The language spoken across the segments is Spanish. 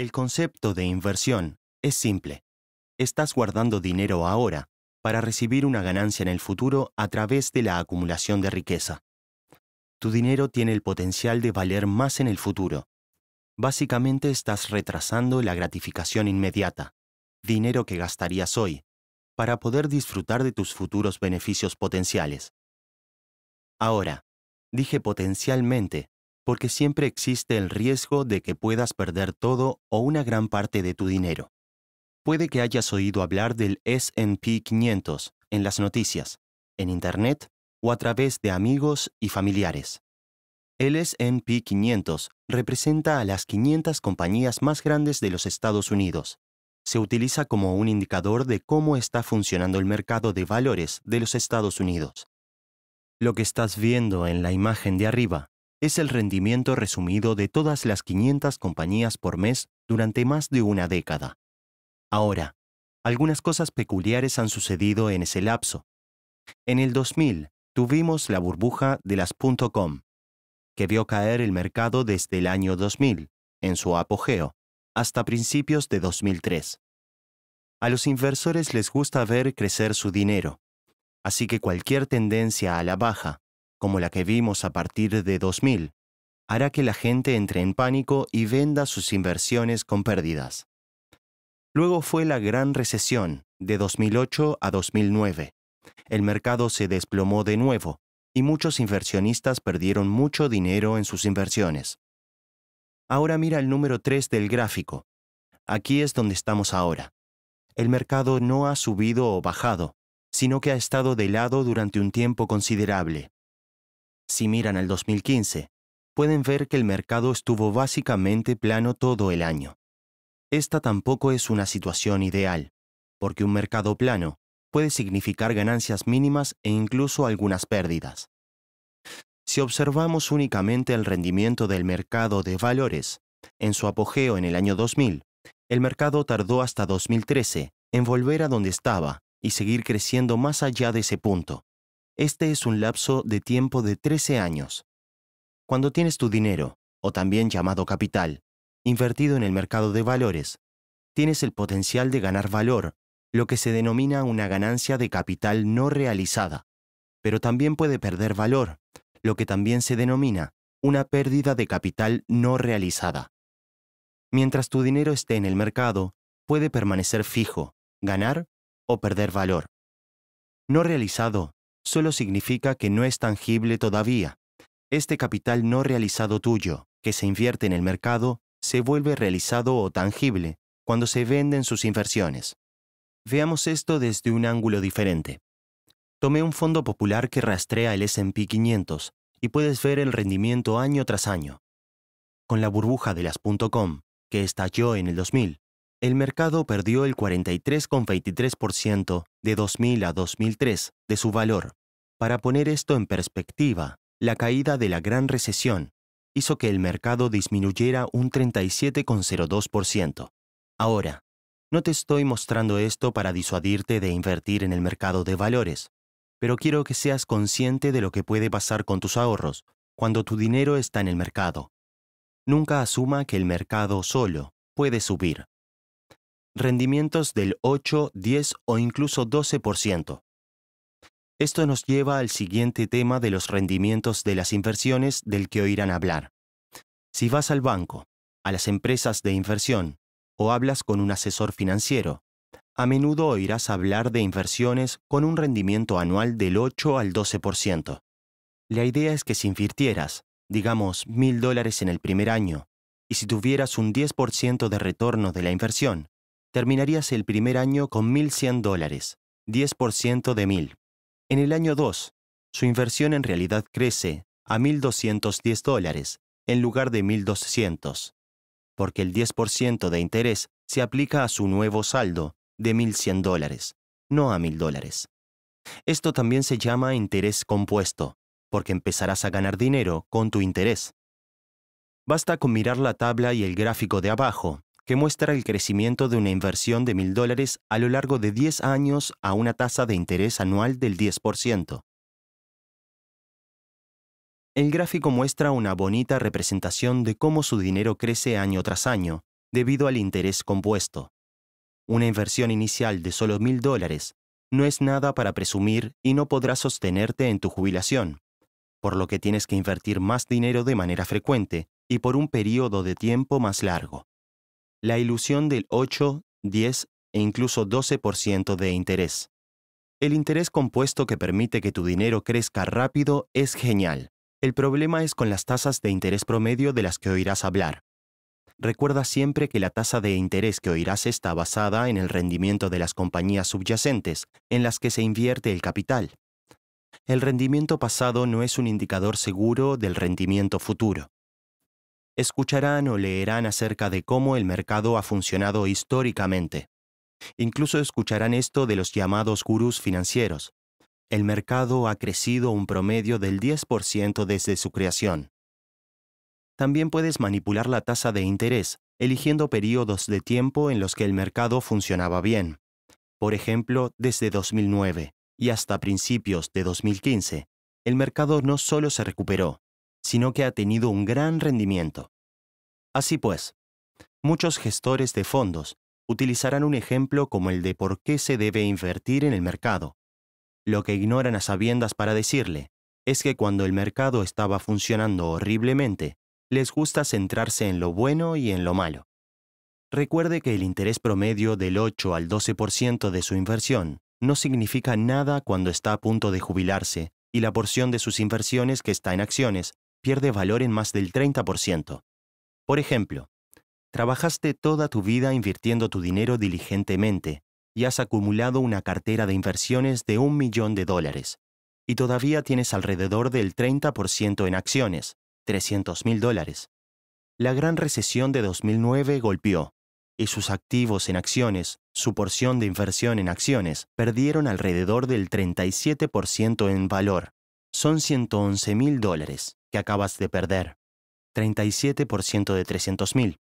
El concepto de inversión es simple. Estás guardando dinero ahora para recibir una ganancia en el futuro a través de la acumulación de riqueza. Tu dinero tiene el potencial de valer más en el futuro. Básicamente estás retrasando la gratificación inmediata, dinero que gastarías hoy, para poder disfrutar de tus futuros beneficios potenciales. Ahora, dije potencialmente porque siempre existe el riesgo de que puedas perder todo o una gran parte de tu dinero. Puede que hayas oído hablar del SP 500 en las noticias, en Internet o a través de amigos y familiares. El SP 500 representa a las 500 compañías más grandes de los Estados Unidos. Se utiliza como un indicador de cómo está funcionando el mercado de valores de los Estados Unidos. Lo que estás viendo en la imagen de arriba es el rendimiento resumido de todas las 500 compañías por mes durante más de una década. Ahora, algunas cosas peculiares han sucedido en ese lapso. En el 2000 tuvimos la burbuja de las .com, que vio caer el mercado desde el año 2000, en su apogeo, hasta principios de 2003. A los inversores les gusta ver crecer su dinero, así que cualquier tendencia a la baja como la que vimos a partir de 2000, hará que la gente entre en pánico y venda sus inversiones con pérdidas. Luego fue la gran recesión de 2008 a 2009. El mercado se desplomó de nuevo y muchos inversionistas perdieron mucho dinero en sus inversiones. Ahora mira el número 3 del gráfico. Aquí es donde estamos ahora. El mercado no ha subido o bajado, sino que ha estado de lado durante un tiempo considerable. Si miran al 2015, pueden ver que el mercado estuvo básicamente plano todo el año. Esta tampoco es una situación ideal, porque un mercado plano puede significar ganancias mínimas e incluso algunas pérdidas. Si observamos únicamente el rendimiento del mercado de valores, en su apogeo en el año 2000, el mercado tardó hasta 2013 en volver a donde estaba y seguir creciendo más allá de ese punto. Este es un lapso de tiempo de 13 años. Cuando tienes tu dinero, o también llamado capital, invertido en el mercado de valores, tienes el potencial de ganar valor, lo que se denomina una ganancia de capital no realizada, pero también puede perder valor, lo que también se denomina una pérdida de capital no realizada. Mientras tu dinero esté en el mercado, puede permanecer fijo, ganar o perder valor. No realizado solo significa que no es tangible todavía. Este capital no realizado tuyo, que se invierte en el mercado, se vuelve realizado o tangible cuando se venden sus inversiones. Veamos esto desde un ángulo diferente. Tomé un fondo popular que rastrea el SP 500 y puedes ver el rendimiento año tras año. Con la burbuja de las .com, que estalló en el 2000, el mercado perdió el 43,23% de 2000 a 2003 de su valor. Para poner esto en perspectiva, la caída de la Gran Recesión hizo que el mercado disminuyera un 37,02%. Ahora, no te estoy mostrando esto para disuadirte de invertir en el mercado de valores, pero quiero que seas consciente de lo que puede pasar con tus ahorros cuando tu dinero está en el mercado. Nunca asuma que el mercado solo puede subir rendimientos del 8, 10 o incluso 12%. Esto nos lleva al siguiente tema de los rendimientos de las inversiones del que oirán hablar. Si vas al banco, a las empresas de inversión o hablas con un asesor financiero, a menudo oirás hablar de inversiones con un rendimiento anual del 8 al 12%. La idea es que si invirtieras, digamos, mil dólares en el primer año, y si tuvieras un 10% de retorno de la inversión, terminarías el primer año con 1.100 dólares, 10% de 1.000. En el año 2, su inversión en realidad crece a 1.210 dólares en lugar de 1.200, porque el 10% de interés se aplica a su nuevo saldo de 1.100 dólares, no a 1.000 dólares. Esto también se llama interés compuesto, porque empezarás a ganar dinero con tu interés. Basta con mirar la tabla y el gráfico de abajo que muestra el crecimiento de una inversión de mil dólares a lo largo de 10 años a una tasa de interés anual del 10%. El gráfico muestra una bonita representación de cómo su dinero crece año tras año, debido al interés compuesto. Una inversión inicial de solo mil dólares no es nada para presumir y no podrá sostenerte en tu jubilación, por lo que tienes que invertir más dinero de manera frecuente y por un periodo de tiempo más largo la ilusión del 8, 10 e incluso 12% de interés. El interés compuesto que permite que tu dinero crezca rápido es genial. El problema es con las tasas de interés promedio de las que oirás hablar. Recuerda siempre que la tasa de interés que oirás está basada en el rendimiento de las compañías subyacentes en las que se invierte el capital. El rendimiento pasado no es un indicador seguro del rendimiento futuro escucharán o leerán acerca de cómo el mercado ha funcionado históricamente. Incluso escucharán esto de los llamados gurús financieros. El mercado ha crecido un promedio del 10% desde su creación. También puedes manipular la tasa de interés, eligiendo periodos de tiempo en los que el mercado funcionaba bien. Por ejemplo, desde 2009 y hasta principios de 2015, el mercado no solo se recuperó, sino que ha tenido un gran rendimiento. Así pues, muchos gestores de fondos utilizarán un ejemplo como el de por qué se debe invertir en el mercado. Lo que ignoran a sabiendas para decirle es que cuando el mercado estaba funcionando horriblemente, les gusta centrarse en lo bueno y en lo malo. Recuerde que el interés promedio del 8 al 12% de su inversión no significa nada cuando está a punto de jubilarse y la porción de sus inversiones que está en acciones pierde valor en más del 30%. Por ejemplo, trabajaste toda tu vida invirtiendo tu dinero diligentemente y has acumulado una cartera de inversiones de un millón de dólares, y todavía tienes alrededor del 30% en acciones, 300 mil dólares. La gran recesión de 2009 golpeó, y sus activos en acciones, su porción de inversión en acciones, perdieron alrededor del 37% en valor son 111 mil dólares que acabas de perder, 37% de 300 mil.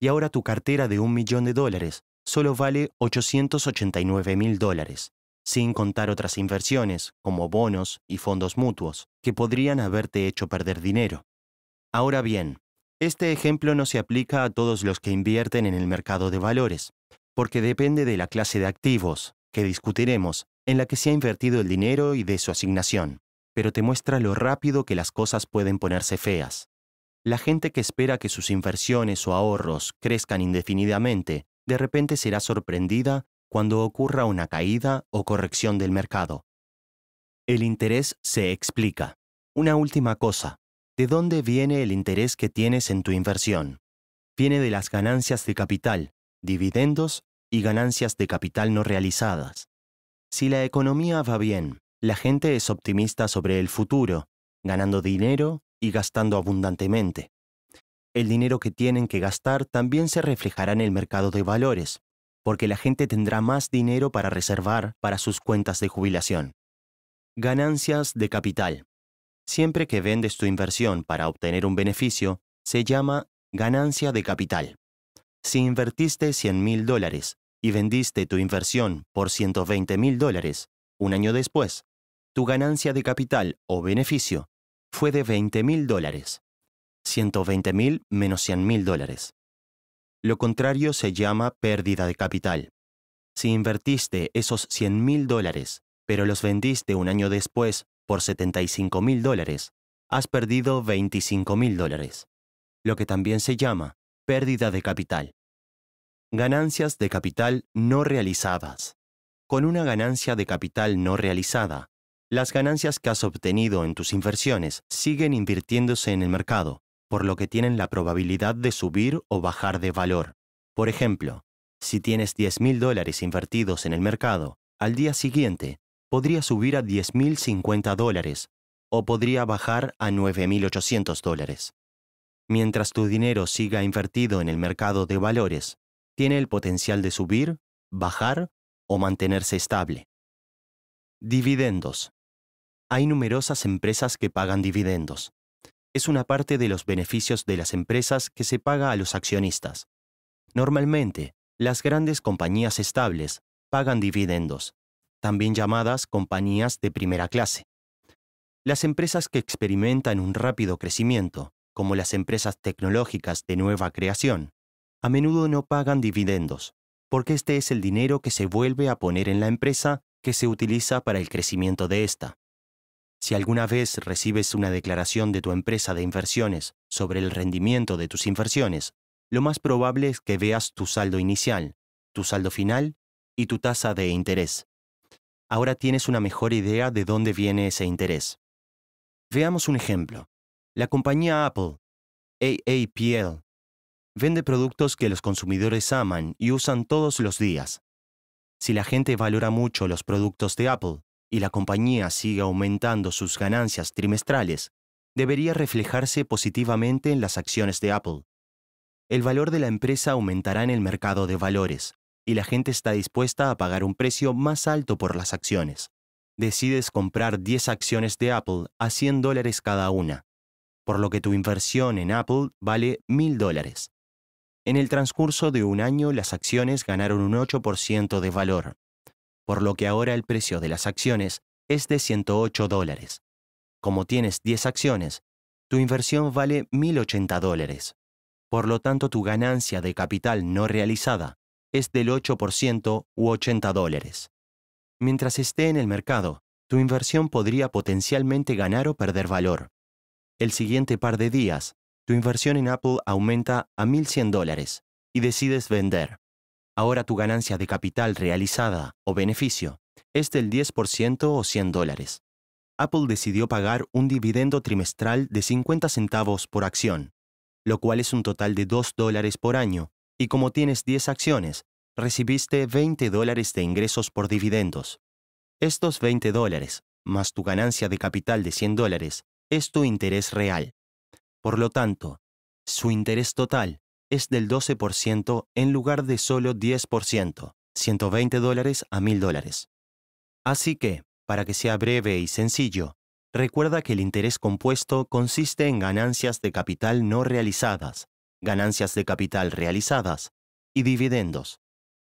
Y ahora tu cartera de un millón de dólares solo vale 889 mil dólares, sin contar otras inversiones como bonos y fondos mutuos que podrían haberte hecho perder dinero. Ahora bien, este ejemplo no se aplica a todos los que invierten en el mercado de valores, porque depende de la clase de activos, que discutiremos, en la que se ha invertido el dinero y de su asignación pero te muestra lo rápido que las cosas pueden ponerse feas. La gente que espera que sus inversiones o ahorros crezcan indefinidamente, de repente será sorprendida cuando ocurra una caída o corrección del mercado. El interés se explica. Una última cosa. ¿De dónde viene el interés que tienes en tu inversión? Viene de las ganancias de capital, dividendos y ganancias de capital no realizadas. Si la economía va bien la gente es optimista sobre el futuro, ganando dinero y gastando abundantemente. El dinero que tienen que gastar también se reflejará en el mercado de valores, porque la gente tendrá más dinero para reservar para sus cuentas de jubilación. Ganancias de capital. Siempre que vendes tu inversión para obtener un beneficio, se llama ganancia de capital. Si invertiste 100 mil dólares y vendiste tu inversión por 120 mil dólares, un año después, tu ganancia de capital o beneficio fue de 20 mil dólares. 120 mil menos 100 mil dólares. Lo contrario se llama pérdida de capital. Si invertiste esos 100 mil dólares, pero los vendiste un año después por 75 mil dólares, has perdido 25 mil dólares, lo que también se llama pérdida de capital. Ganancias de capital no realizadas. Con una ganancia de capital no realizada, las ganancias que has obtenido en tus inversiones siguen invirtiéndose en el mercado, por lo que tienen la probabilidad de subir o bajar de valor. Por ejemplo, si tienes 10.000 dólares invertidos en el mercado, al día siguiente podría subir a 10.050 dólares o podría bajar a 9.800 dólares. Mientras tu dinero siga invertido en el mercado de valores, tiene el potencial de subir, bajar o mantenerse estable. Dividendos hay numerosas empresas que pagan dividendos. Es una parte de los beneficios de las empresas que se paga a los accionistas. Normalmente, las grandes compañías estables pagan dividendos, también llamadas compañías de primera clase. Las empresas que experimentan un rápido crecimiento, como las empresas tecnológicas de nueva creación, a menudo no pagan dividendos, porque este es el dinero que se vuelve a poner en la empresa que se utiliza para el crecimiento de esta. Si alguna vez recibes una declaración de tu empresa de inversiones sobre el rendimiento de tus inversiones, lo más probable es que veas tu saldo inicial, tu saldo final y tu tasa de interés. Ahora tienes una mejor idea de dónde viene ese interés. Veamos un ejemplo. La compañía Apple, AAPL, vende productos que los consumidores aman y usan todos los días. Si la gente valora mucho los productos de Apple, y la compañía sigue aumentando sus ganancias trimestrales, debería reflejarse positivamente en las acciones de Apple. El valor de la empresa aumentará en el mercado de valores, y la gente está dispuesta a pagar un precio más alto por las acciones. Decides comprar 10 acciones de Apple a 100 dólares cada una, por lo que tu inversión en Apple vale 1.000 dólares. En el transcurso de un año las acciones ganaron un 8% de valor por lo que ahora el precio de las acciones es de 108 dólares. Como tienes 10 acciones, tu inversión vale 1.080 dólares. Por lo tanto, tu ganancia de capital no realizada es del 8% u 80 dólares. Mientras esté en el mercado, tu inversión podría potencialmente ganar o perder valor. El siguiente par de días, tu inversión en Apple aumenta a 1.100 dólares y decides vender. Ahora tu ganancia de capital realizada o beneficio es del 10% o 100 dólares. Apple decidió pagar un dividendo trimestral de 50 centavos por acción, lo cual es un total de 2 dólares por año, y como tienes 10 acciones, recibiste 20 dólares de ingresos por dividendos. Estos 20 dólares, más tu ganancia de capital de 100 dólares, es tu interés real. Por lo tanto, su interés total es del 12% en lugar de solo 10%, 120 dólares a 1000 dólares. Así que, para que sea breve y sencillo, recuerda que el interés compuesto consiste en ganancias de capital no realizadas, ganancias de capital realizadas y dividendos.